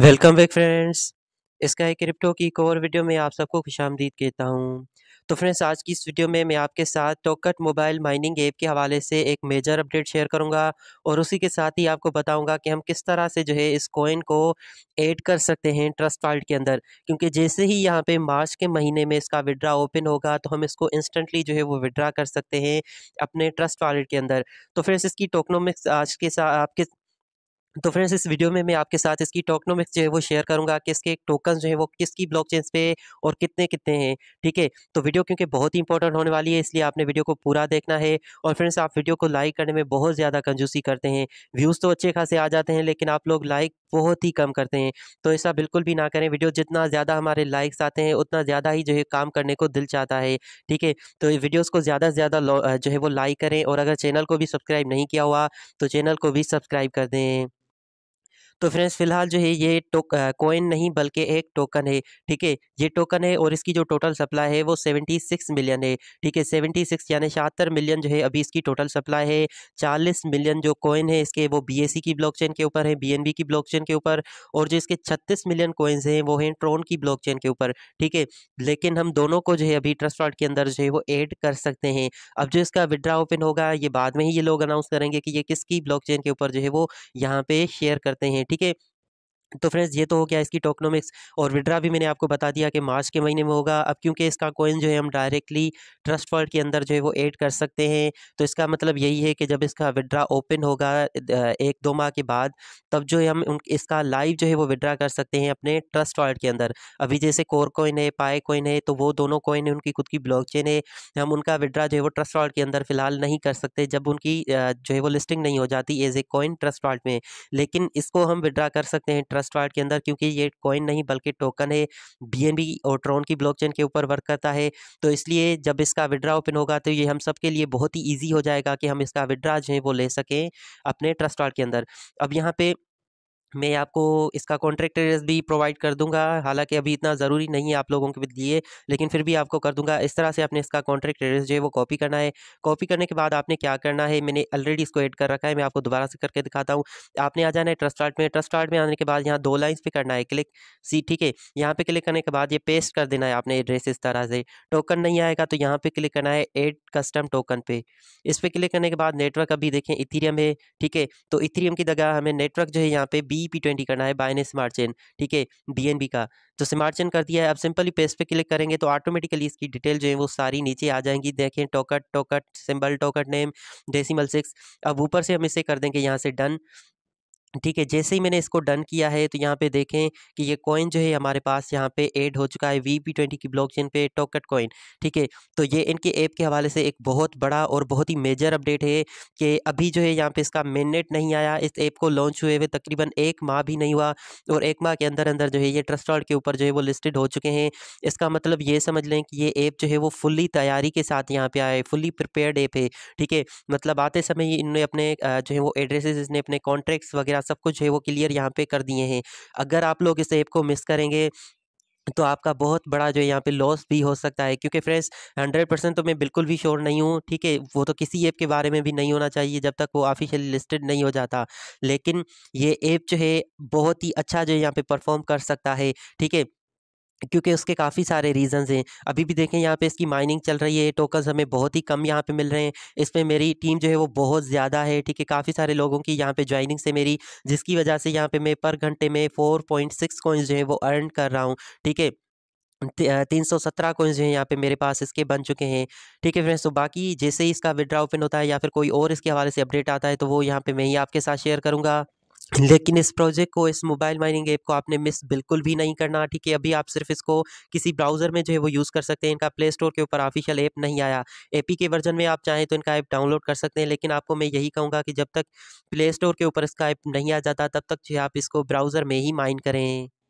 welcome back friends इसका एक crypto की एक और वीडियो में आप सबको खुश आमदीद कहता हूँ तो फ्रेंड्स आज की इस वीडियो में मैं आपके साथ टोकट मोबाइल माइनिंग ऐप के हवाले से एक मेजर अपडेट शेयर करूँगा और उसी के साथ ही आपको बताऊँगा कि हम किस तरह से जो है इस कॉइन को ऐड कर सकते हैं ट्रस्ट वॉल्ट के अंदर क्योंकि जैसे ही यहाँ पे मार्च के महीने में इसका विड्रा ओपन होगा तो हम इसको इंस्टेंटली जो है वो विड्रा कर सकते हैं अपने ट्रस्ट वॉलेट के अंदर तो फ्रेंड्स इसकी टोकनोमिक्स आज के साथ आपके तो फ्रेंड्स इस वीडियो में मैं आपके साथ इसकी टोकनोमिक्स जो है वो शेयर करूंगा कि इसके टोकन जो है वो किसकी ब्लॉकचेन पे और कितने कितने हैं ठीक है तो वीडियो क्योंकि बहुत ही इंपॉर्टेंट होने वाली है इसलिए आपने वीडियो को पूरा देखना है और फ्रेंड्स आप वीडियो को लाइक करने में बहुत ज़्यादा कंजूसी करते हैं व्यूज़ तो अच्छे खासे आ जाते हैं लेकिन आप लोग लाइक बहुत ही कम करते हैं तो ऐसा बिल्कुल भी ना करें वीडियो जितना ज़्यादा हमारे लाइक्स आते हैं उतना ज़्यादा ही जो है काम करने को दिल चाहता है ठीक है तो वीडियोज़ को ज़्यादा से ज़्यादा जो है वो लाइक करें और अगर चैनल को भी सब्सक्राइब नहीं किया हुआ तो चैनल को भी सब्सक्राइब कर दें तो फ्रेंड्स फिलहाल जो है ये टोक कोइन नहीं बल्कि एक टोकन है ठीक है ये टोकन है और इसकी जो टोटल सप्लाई है वो सेवेंटी सिक्स मिलियन है ठीक है सेवेंटी सिक्स यानी छिहत्तर मिलियन जो है अभी इसकी टोटल सप्लाई है चालीस मिलियन जो कोइन है इसके वो बी की चेन के ऊपर है बी की चेन के ऊपर और जो इसके छत्तीस मिलियन कोइंस हैं वो हैं ट्रोन की चेन के ऊपर ठीक है लेकिन हम दोनों को जो है अभी ट्रस्ट फ्रॉड के अंदर जो है वो एड कर सकते हैं अब जो इसका विड्रा ओपन होगा ये बाद में ही ये लोग अनाउंस करेंगे कि ये किसकी चेन के ऊपर जो है वो यहाँ पे शेयर करते हैं ठीक है तो फ्रेंड्स ये तो हो गया इसकी टोकनोमिक्स और विड्रा भी मैंने आपको बता दिया कि मार्च के महीने में होगा अब क्योंकि इसका कोइन जो है हम डायरेक्टली ट्रस्ट वर्ल्ड के अंदर जो है वो ऐड कर सकते हैं तो इसका मतलब यही है कि जब इसका विड्रा ओपन होगा एक दो माह के बाद तब जो है हम उन इसका लाइव जो है वो विड्रा कर सकते हैं अपने ट्रस्ट वर्ल्ड के अंदर अभी जैसे कोर कोइन है पाए कोइन है तो वो दोनों कोइन है उनकी खुद की ब्लॉक है हम उनका विड्रा जो है वो ट्रस्ट वर्ल्ड के अंदर फिलहाल नहीं कर सकते जब उनकी जो है वो लिस्टिंग नहीं हो जाती as a coin trust world में लेकिन इसको हम विड्रा कर सकते हैं ट्रस्ट ट्रस्ट वार्ड के अंदर क्योंकि ये कॉइन नहीं बल्कि टोकन है बी और ट्रॉन की ब्लॉकचेन के ऊपर वर्क करता है तो इसलिए जब इसका विड्रा ओपन होगा तो ये हम सब के लिए बहुत ही ईजी हो जाएगा कि हम इसका विड्रा जो है वो ले सकें अपने ट्रस्ट वार्ड के अंदर अब यहाँ पे मैं आपको इसका कॉन्ट्रैक्ट एड्रेस भी प्रोवाइड कर दूंगा हालांकि अभी इतना ज़रूरी नहीं है आप लोगों के लिए लेकिन फिर भी आपको कर दूंगा इस तरह से आपने इसका कॉन्ट्रैक्ट एड्रेस जो है वो कॉपी करना है कॉपी करने के बाद आपने क्या करना है मैंने ऑलरेडी इसको ऐड कर रखा है मैं आपको दोबारा से करके दिखाता हूँ आपने आ जाना है ट्रस्ट आर्ट में ट्रस्ट आर्ट में आने के बाद यहाँ दो लाइन्स पर करना है क्लिक सी ठीक है यहाँ पर क्लिक करने के बाद ये पेस्ट कर देना है आपने एड्रेस इस तरह से टोकन नहीं आएगा तो यहाँ पर क्लिक करना है एड कस्टम टोकन पर इस पर क्लिक करने के बाद नेटवर्क अभी देखें इथीरियम है ठीक है तो इथीरियम की जगह हमें नेटवर्क जो है यहाँ पर बी ई पी ट्वेंटी करना है बाइनेस स्मार्ट चेन ठीक है बी का तो स्मार्ट चेन कर दिया है अब सिंपली पेज पे क्लिक करेंगे तो ऑटोमेटिकली इसकी डिटेल जो है वो सारी नीचे आ जाएंगी देखें token token symbol token name decimal six अब ऊपर से हम इसे कर देंगे यहाँ से डन ठीक है जैसे ही मैंने इसको डन किया है तो यहाँ पे देखें कि ये कॉइन जो है हमारे पास यहाँ पे ऐड हो चुका है वी पी ट्वेंटी की ब्लॉकचेन पे टोकट कॉइन ठीक है तो ये इनके ऐप के हवाले से एक बहुत बड़ा और बहुत ही मेजर अपडेट है कि अभी जो है यहाँ पे इसका मेननेट नहीं आया इस ऐप को लॉन्च हुए हुए तकरीबन एक माह भी नहीं हुआ और एक माह के अंदर अंदर जो है ये ट्रस्ट वर्ल्ड के ऊपर जो है वो लिस्टेड हो चुके हैं इसका मतलब ये समझ लें कि ये ऐप जो है वो फुल्ली तैयारी के साथ यहाँ पे आए फुल्ली प्रिपेयर्ड ऐप है ठीक है मतलब आते समय इनने अपने जो है वो एड्रेसेस इसने अपने कॉन्ट्रैक्ट्स वगैरह सब कुछ है वो क्लियर यहाँ पे कर दिए हैं अगर आप लोग इस ऐप को मिस करेंगे तो आपका बहुत बड़ा जो है यहाँ पे लॉस भी हो सकता है क्योंकि फ्रेंड्स हंड्रेड परसेंट तो मैं बिल्कुल भी श्योर नहीं हूँ ठीक है वो तो किसी ऐप के बारे में भी नहीं होना चाहिए जब तक वो ऑफिशियली लिस्टेड नहीं हो जाता लेकिन ये ऐप जो है बहुत ही अच्छा जो है यहाँ पे परफॉर्म कर सकता है ठीक है क्योंकि उसके काफ़ी सारे रीजंस हैं अभी भी देखें यहाँ पे इसकी माइनिंग चल रही है टोकन्स हमें बहुत ही कम यहाँ पे मिल रहे हैं इस पर मेरी टीम जो है वो बहुत ज़्यादा है ठीक है काफ़ी सारे लोगों की यहाँ पे ज्वाइनिंग से मेरी जिसकी वजह से यहाँ पे मैं पर घंटे में फोर पॉइंट सिक्स कोइंस जो है वो अर्न कर रहा हूँ ठीक है तीन सौ सत्रह कोइंस जो है यहाँ पे मेरे पास इसके बन चुके हैं ठीक है फ्रेंड्स तो बाकी जैसे ही इसका विड्रा ओपन होता है या फिर कोई और इसके हवाले से अपडेट आता है तो वो यहाँ पे मैं ही आपके साथ शेयर करूँगा लेकिन इस प्रोजेक्ट को इस मोबाइल माइनिंग ऐप को आपने मिस बिल्कुल भी नहीं करना ठीक है अभी आप सिर्फ इसको किसी ब्राउज़र में जो है वो यूज़ कर सकते हैं इनका प्ले स्टोर के ऊपर ऑफिशियल ऐप नहीं आया एपी के वर्जन में आप चाहें तो इनका ऐप डाउनलोड कर सकते हैं लेकिन आपको मैं यही कहूँगा कि जब तक प्ले स्टोर के ऊपर इसका ऐप नहीं आ जाता तब तक जो है आप इसको ब्राउज़र में ही माइन करें